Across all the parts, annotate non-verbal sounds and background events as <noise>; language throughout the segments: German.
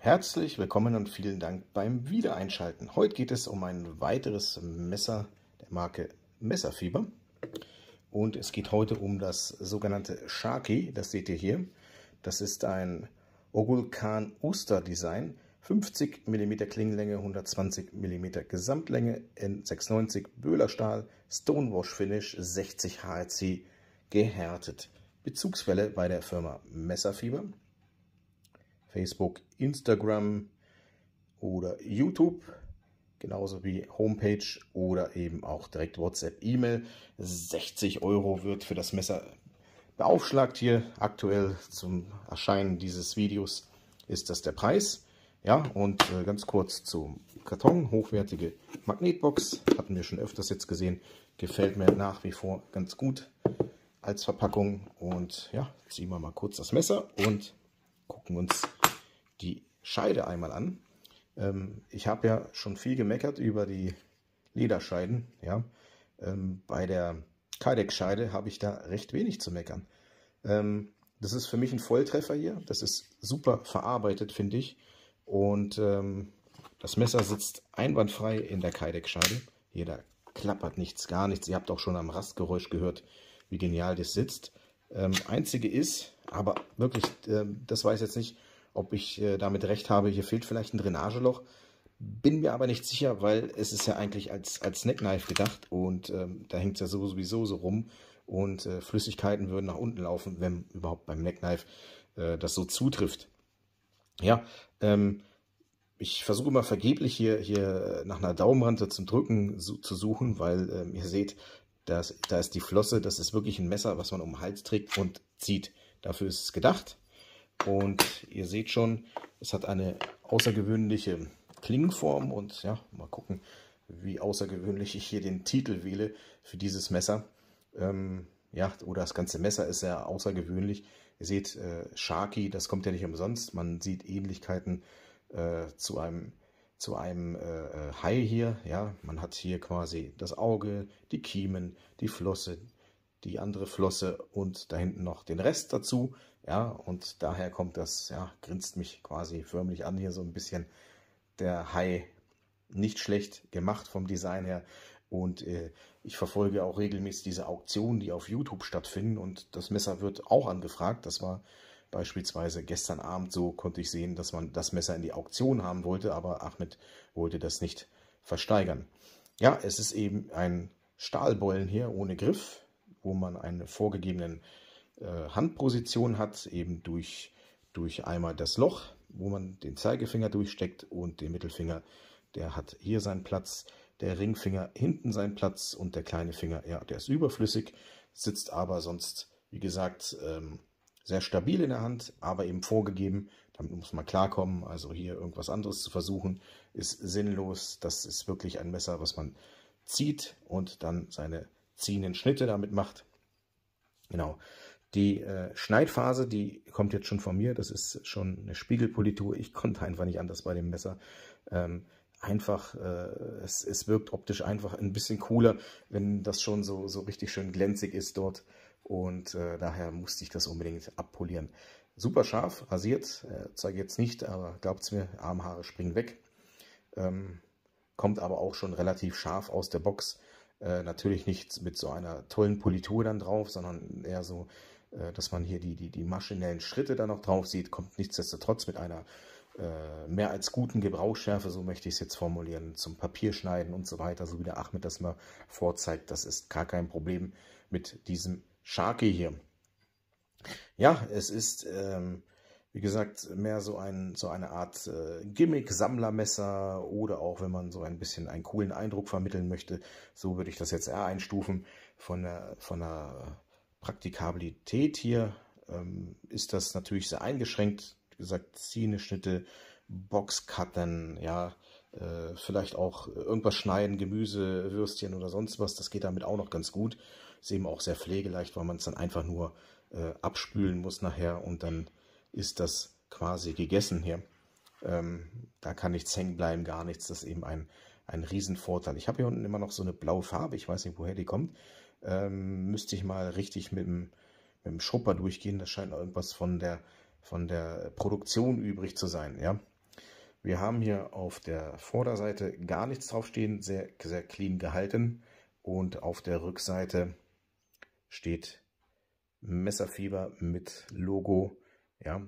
Herzlich willkommen und vielen Dank beim Wiedereinschalten. Heute geht es um ein weiteres Messer der Marke Messerfieber. Und es geht heute um das sogenannte Sharky, das seht ihr hier. Das ist ein Ogulkan Oster Design. 50 mm Klingenlänge, 120 mm Gesamtlänge, N96 Böhlerstahl, Stonewash Finish, 60 HRC gehärtet. Bezugsfälle bei der Firma Messerfieber. Facebook, Instagram oder YouTube, genauso wie Homepage oder eben auch direkt WhatsApp, E-Mail. 60 Euro wird für das Messer beaufschlagt hier aktuell zum Erscheinen dieses Videos ist das der Preis. Ja, und äh, ganz kurz zum Karton. Hochwertige Magnetbox, hatten wir schon öfters jetzt gesehen. Gefällt mir nach wie vor ganz gut als Verpackung. Und ja, ziehen wir mal kurz das Messer und gucken uns die Scheide einmal an. Ähm, ich habe ja schon viel gemeckert über die Lederscheiden. Ja. Ähm, bei der Kydex-Scheide habe ich da recht wenig zu meckern. Ähm, das ist für mich ein Volltreffer hier. Das ist super verarbeitet, finde ich. Und ähm, das Messer sitzt einwandfrei in der Kydex-Scheide. Hier, da klappert nichts, gar nichts. Ihr habt auch schon am Rastgeräusch gehört, wie genial das sitzt. Ähm, einzige ist, aber wirklich, äh, das weiß ich jetzt nicht, ob ich äh, damit recht habe, hier fehlt vielleicht ein Drainageloch. Bin mir aber nicht sicher, weil es ist ja eigentlich als, als Snackknife gedacht und ähm, da hängt es ja sowieso so rum und äh, Flüssigkeiten würden nach unten laufen, wenn überhaupt beim Neckknife äh, das so zutrifft. Ja, ähm, ich versuche immer vergeblich hier, hier nach einer Daumenrante zum Drücken su zu suchen, weil ähm, ihr seht, das, da ist die Flosse, das ist wirklich ein Messer, was man um den Hals trägt und zieht. Dafür ist es gedacht. Und ihr seht schon, es hat eine außergewöhnliche Klingenform und ja, mal gucken, wie außergewöhnlich ich hier den Titel wähle für dieses Messer. Ähm, ja, oder das ganze Messer ist ja außergewöhnlich. Ihr seht, äh, Sharky, das kommt ja nicht umsonst. Man sieht Ähnlichkeiten äh, zu einem, zu einem äh, äh, Hai hier. Ja, man hat hier quasi das Auge, die Kiemen, die Flosse, die andere Flosse und da hinten noch den Rest dazu. Ja, und daher kommt das, ja, grinst mich quasi förmlich an hier so ein bisschen. Der Hai nicht schlecht gemacht vom Design her. Und äh, ich verfolge auch regelmäßig diese Auktionen, die auf YouTube stattfinden. Und das Messer wird auch angefragt. Das war beispielsweise gestern Abend so, konnte ich sehen, dass man das Messer in die Auktion haben wollte, aber Ahmed wollte das nicht versteigern. Ja, es ist eben ein Stahlbeulen hier ohne Griff, wo man einen vorgegebenen äh, Handposition hat, eben durch, durch einmal das Loch, wo man den Zeigefinger durchsteckt und den Mittelfinger, der hat hier seinen Platz, der Ringfinger hinten seinen Platz und der kleine Finger, ja, der ist überflüssig, sitzt aber sonst, wie gesagt, ähm, sehr stabil in der Hand, aber eben vorgegeben. Damit muss man klarkommen. Also hier irgendwas anderes zu versuchen, ist sinnlos. Das ist wirklich ein Messer, was man zieht und dann seine ziehenden Schnitte damit macht. Genau. Die äh, Schneidphase, die kommt jetzt schon von mir, das ist schon eine Spiegelpolitur. Ich konnte einfach nicht anders bei dem Messer. Ähm, einfach, äh, es, es wirkt optisch einfach ein bisschen cooler, wenn das schon so, so richtig schön glänzig ist dort. Und äh, daher musste ich das unbedingt abpolieren. Super scharf, rasiert, äh, zeige jetzt nicht, aber glaubt es mir, Armhaare springen weg. Ähm, kommt aber auch schon relativ scharf aus der Box. Äh, natürlich nicht mit so einer tollen Politur dann drauf, sondern eher so äh, dass man hier die, die, die maschinellen Schritte da noch drauf sieht, kommt nichtsdestotrotz mit einer äh, mehr als guten Gebrauchsschärfe, so möchte ich es jetzt formulieren, zum Papierschneiden und so weiter, so wie der Achmed das mal vorzeigt. Das ist gar kein Problem mit diesem Sharky hier. Ja, es ist, ähm, wie gesagt, mehr so, ein, so eine Art äh, Gimmick-Sammlermesser oder auch, wenn man so ein bisschen einen coolen Eindruck vermitteln möchte, so würde ich das jetzt eher einstufen von der, von der Praktikabilität hier ähm, ist das natürlich sehr eingeschränkt. Wie gesagt, ziehende Boxcutten, ja, äh, vielleicht auch irgendwas schneiden, Gemüse, Würstchen oder sonst was. Das geht damit auch noch ganz gut. Ist eben auch sehr pflegeleicht, weil man es dann einfach nur äh, abspülen muss nachher und dann ist das quasi gegessen hier. Ähm, da kann nichts hängen bleiben, gar nichts. Das ist eben ein, ein Riesenvorteil. Ich habe hier unten immer noch so eine blaue Farbe. Ich weiß nicht, woher die kommt. Ähm, müsste ich mal richtig mit dem, mit dem Schrupper durchgehen. Das scheint irgendwas von der, von der Produktion übrig zu sein. Ja? Wir haben hier auf der Vorderseite gar nichts draufstehen, sehr, sehr clean gehalten. Und auf der Rückseite steht Messerfieber mit Logo. Ja,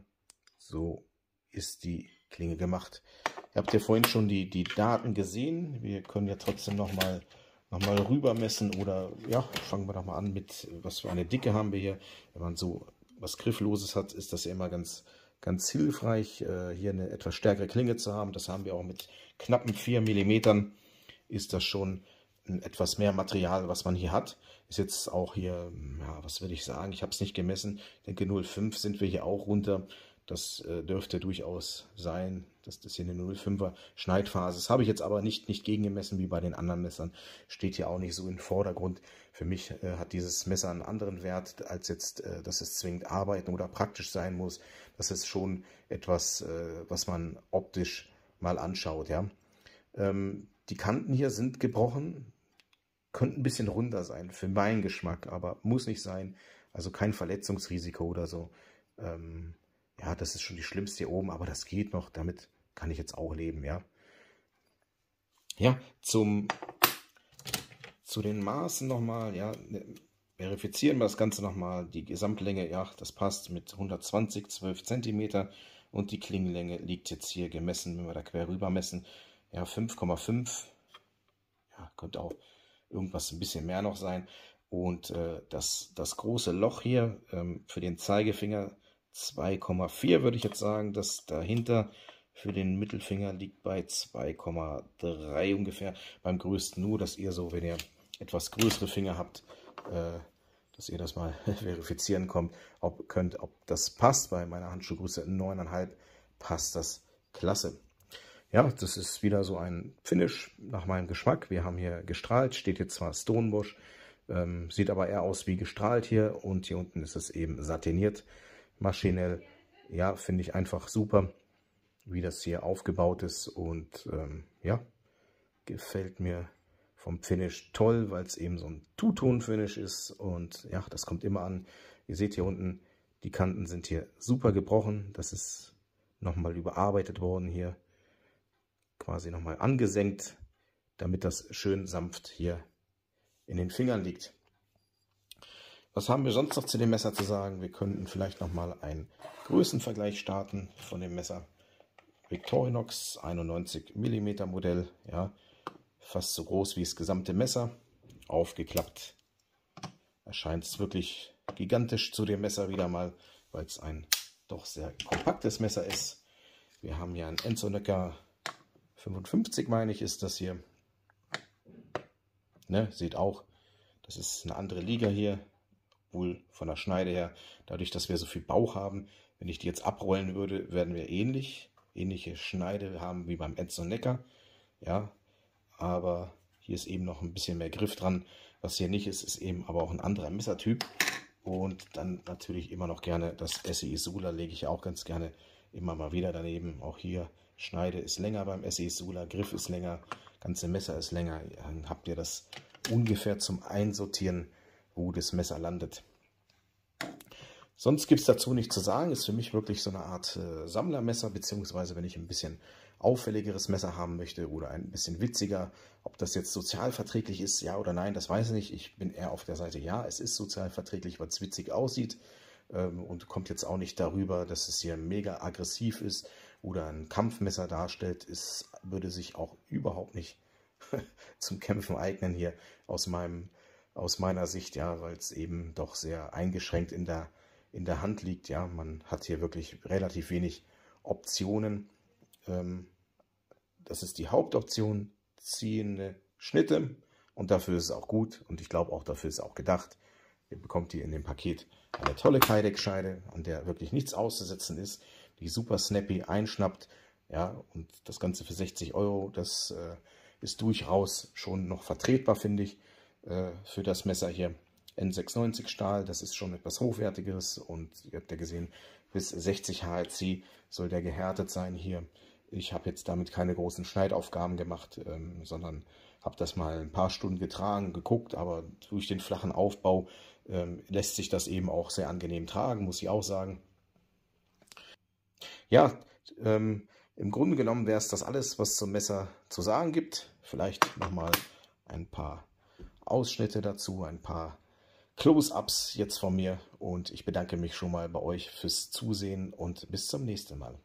so ist die Klinge gemacht. Ihr habt ja vorhin schon die, die Daten gesehen. Wir können ja trotzdem nochmal mal nochmal rüber messen oder ja, fangen wir doch mal an mit, was für eine Dicke haben wir hier. Wenn man so was Griffloses hat, ist das ja immer ganz, ganz hilfreich, äh, hier eine etwas stärkere Klinge zu haben. Das haben wir auch mit knappen 4 mm, ist das schon etwas mehr Material, was man hier hat. Ist jetzt auch hier, ja, was würde ich sagen, ich habe es nicht gemessen, ich denke 0,5 sind wir hier auch runter. Das äh, dürfte durchaus sein. dass Das hier eine 05er Schneidphase. ist. habe ich jetzt aber nicht, nicht gegengemessen wie bei den anderen Messern. Steht hier auch nicht so im Vordergrund. Für mich äh, hat dieses Messer einen anderen Wert, als jetzt, äh, dass es zwingend arbeiten oder praktisch sein muss. Das ist schon etwas, äh, was man optisch mal anschaut. Ja? Ähm, die Kanten hier sind gebrochen. Könnte ein bisschen runder sein, für meinen Geschmack, aber muss nicht sein. Also kein Verletzungsrisiko oder so. Ähm, ja, das ist schon die schlimmste hier oben, aber das geht noch, damit kann ich jetzt auch leben, ja. Ja, zum, zu den Maßen nochmal, ja, verifizieren wir das Ganze nochmal, die Gesamtlänge, ja, das passt mit 120, 12 cm und die Klingenlänge liegt jetzt hier gemessen, wenn wir da quer rüber messen, ja, 5,5, ja, könnte auch irgendwas ein bisschen mehr noch sein und äh, das, das große Loch hier ähm, für den Zeigefinger, 2,4 würde ich jetzt sagen. Das dahinter für den Mittelfinger liegt bei 2,3 ungefähr. Beim größten nur, dass ihr so, wenn ihr etwas größere Finger habt, äh, dass ihr das mal <laughs> verifizieren kommt, ob, könnt, ob das passt. Bei meiner Handschuhgröße 9,5 passt das klasse. Ja, das ist wieder so ein Finish nach meinem Geschmack. Wir haben hier gestrahlt, steht jetzt zwar Stonebush, ähm, sieht aber eher aus wie gestrahlt hier und hier unten ist es eben satiniert maschinell. Ja, finde ich einfach super, wie das hier aufgebaut ist und ähm, ja, gefällt mir vom Finish toll, weil es eben so ein Two-Ton-Finish ist und ja, das kommt immer an. Ihr seht hier unten, die Kanten sind hier super gebrochen. Das ist nochmal überarbeitet worden hier, quasi nochmal angesenkt, damit das schön sanft hier in den Fingern liegt. Was haben wir sonst noch zu dem Messer zu sagen? Wir könnten vielleicht nochmal einen Größenvergleich starten von dem Messer. Victorinox 91 mm Modell, ja, fast so groß wie das gesamte Messer, aufgeklappt. Erscheint es wirklich gigantisch zu dem Messer wieder mal, weil es ein doch sehr kompaktes Messer ist. Wir haben ja ein Enzo Nöcker 55, meine ich, ist das hier. Ne, seht auch, das ist eine andere Liga hier wohl von der Schneide her, dadurch, dass wir so viel Bauch haben, wenn ich die jetzt abrollen würde, werden wir ähnlich, ähnliche Schneide haben wie beim Edson Necker. Ja, aber hier ist eben noch ein bisschen mehr Griff dran. Was hier nicht ist, ist eben aber auch ein anderer Messertyp. Und dann natürlich immer noch gerne das SEI Sula lege ich auch ganz gerne immer mal wieder daneben. Auch hier Schneide ist länger beim SEI Sula, Griff ist länger, ganze Messer ist länger. Dann habt ihr das ungefähr zum Einsortieren wo das Messer landet. Sonst gibt es dazu nichts zu sagen. Ist für mich wirklich so eine Art äh, Sammlermesser, beziehungsweise wenn ich ein bisschen auffälligeres Messer haben möchte oder ein bisschen witziger, ob das jetzt sozialverträglich ist, ja oder nein, das weiß ich nicht. Ich bin eher auf der Seite, ja, es ist sozialverträglich, weil es witzig aussieht ähm, und kommt jetzt auch nicht darüber, dass es hier mega aggressiv ist oder ein Kampfmesser darstellt. Es würde sich auch überhaupt nicht <laughs> zum Kämpfen eignen hier aus meinem aus meiner Sicht, ja, weil es eben doch sehr eingeschränkt in der, in der Hand liegt. Ja, man hat hier wirklich relativ wenig Optionen. Ähm, das ist die Hauptoption, ziehende Schnitte und dafür ist es auch gut und ich glaube auch dafür ist es auch gedacht. Ihr bekommt hier in dem Paket eine tolle Kydex-Scheide, an der wirklich nichts auszusetzen ist, die super snappy einschnappt. Ja, und das Ganze für 60 Euro, das äh, ist durchaus schon noch vertretbar, finde ich. Äh, für das Messer hier n 96 Stahl. Das ist schon etwas hochwertigeres und ihr habt ja gesehen, bis 60 HRC soll der gehärtet sein hier. Ich habe jetzt damit keine großen Schneidaufgaben gemacht, ähm, sondern habe das mal ein paar Stunden getragen, geguckt, aber durch den flachen Aufbau ähm, lässt sich das eben auch sehr angenehm tragen, muss ich auch sagen. Ja, ähm, im Grunde genommen wäre es das alles, was zum Messer zu sagen gibt. Vielleicht nochmal ein paar Ausschnitte dazu, ein paar Close-ups jetzt von mir und ich bedanke mich schon mal bei euch fürs Zusehen und bis zum nächsten Mal.